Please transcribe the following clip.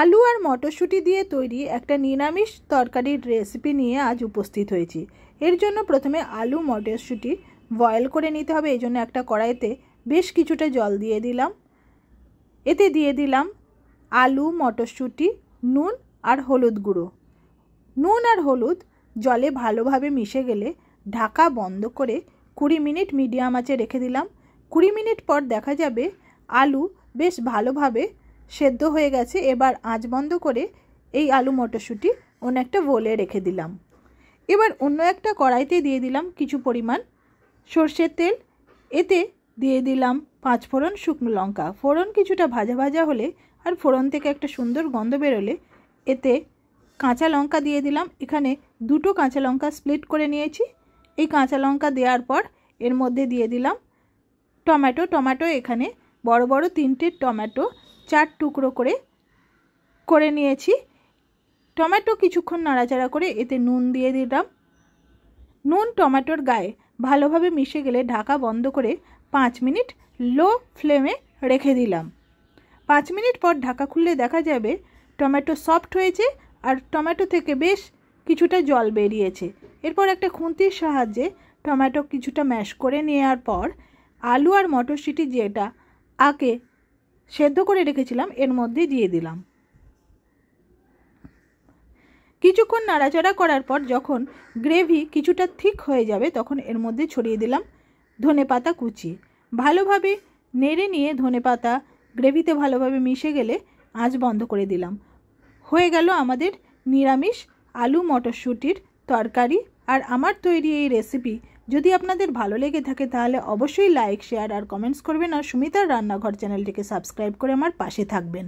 আলু আর মটরশুঁটি দিয়ে তৈরি একটা নিরামিষ তরকারির রেসিপি নিয়ে আজ উপস্থিত হয়েছি এর জন্য প্রথমে আলু মটরশুঁটি বয়েল করে নিতে হবে এই জন্য একটা কড়াইতে বেশ কিছুটা জল দিয়ে দিলাম এতে দিয়ে দিলাম আলু মটরশুঁটি নুন আর হলুদ গুঁড়ো নুন আর হলুদ জলে ভালোভাবে মিশে গেলে ঢাকা বন্ধ করে কুড়ি মিনিট মিডিয়াম আঁচে রেখে দিলাম কুড়ি মিনিট পর দেখা যাবে আলু বেশ ভালোভাবে সেদ্ধ হয়ে গেছে এবার আঁচ বন্ধ করে এই আলু মটরশুঁটি অন্য একটা বোলে রেখে দিলাম এবার অন্য একটা কড়াইতে দিয়ে দিলাম কিছু পরিমাণ সর্ষের তেল এতে দিয়ে দিলাম পাঁচ ফোড়ন শুকনো লঙ্কা ফোড়ন কিছুটা ভাজা ভাজা হলে আর ফোড়ন থেকে একটা সুন্দর গন্ধ বেরোলে এতে কাঁচা লঙ্কা দিয়ে দিলাম এখানে দুটো কাঁচা লঙ্কা স্প্লিট করে নিয়েছি এই কাঁচা লঙ্কা দেওয়ার পর এর মধ্যে দিয়ে দিলাম টমেটো টমেটো এখানে বড় বড় তিনটে টমেটো চার টুকরো করে করে নিয়েছি টমেটো কিছুক্ষণ নাড়াচাড়া করে এতে নুন দিয়ে দিলাম নুন টমেটোর গায়ে ভালোভাবে মিশে গেলে ঢাকা বন্ধ করে পাঁচ মিনিট লো ফ্লেমে রেখে দিলাম পাঁচ মিনিট পর ঢাকা খুললে দেখা যাবে টমেটো সফট হয়েছে আর টমেটো থেকে বেশ কিছুটা জল বেরিয়েছে এরপর একটা খুঁতির সাহায্যে টমেটো কিছুটা ম্যাশ করে নেওয়ার পর আলু আর মটরশুঁটি যেটা আগে সেদ্ধ করে রেখেছিলাম এর মধ্যে দিয়ে দিলাম কিছুক্ষণ নাড়াচাড়া করার পর যখন গ্রেভি কিছুটা ঠিক হয়ে যাবে তখন এর মধ্যে ছড়িয়ে দিলাম ধনে পাতা কুচি ভালোভাবে নেড়ে নিয়ে ধনে পাতা গ্রেভিতে ভালোভাবে মিশে গেলে আঁচ বন্ধ করে দিলাম হয়ে গেল আমাদের নিরামিষ আলু মটরশুঁটির তরকারি আর আমার তৈরি এই রেসিপি যদি আপনাদের ভালো লেগে থাকে তাহলে অবশ্যই লাইক শেয়ার আর কমেন্টস করবেন আর সুমিতার রান্নাঘর চ্যানেলটিকে সাবস্ক্রাইব করে আমার পাশে থাকবেন